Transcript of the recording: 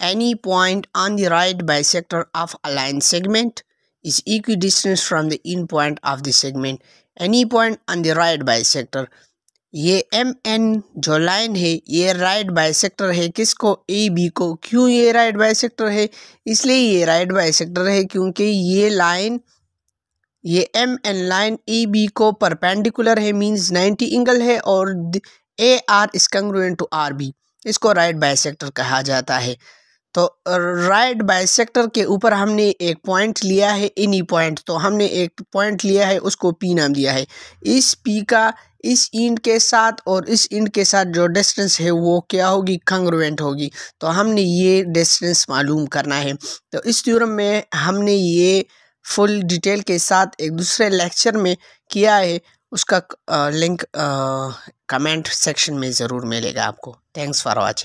Any point on the right bisector of a line segment is equidistant from the end point of the segment. Any point on the right bisector. ये M N जो line है ये right bisector है किसको ए B को क्यों ये right bisector है इसलिए ये राइट बाइसेक्टर है क्योंकि ये लाइन ये M N line A B को परपेंडिकुलर है मींस 90 एंगल है और A R is congruent to R B इसको राइट बाइसेक्टर कहा जाता है तो राइट बाइसेक्टर के ऊपर हमने एक पॉइंट लिया है एनी पॉइंट तो हमने एक पॉइंट लिया है उसको पी नाम दिया है इस पी का इस इंड के साथ और इस इंड के साथ जो डिस्टेंस है वो क्या होगी कंग्रोवेंट होगी तो हमने ये डिस्टेंस मालूम करना है तो इस थ्योरम में हमने ये फुल डिटेल के साथ एक दूसरे लेक्चर में किया है उसका लिंक कमेंट सेक्शन में ज़रूर मिलेगा आपको थैंक्स फॉर वॉचिंग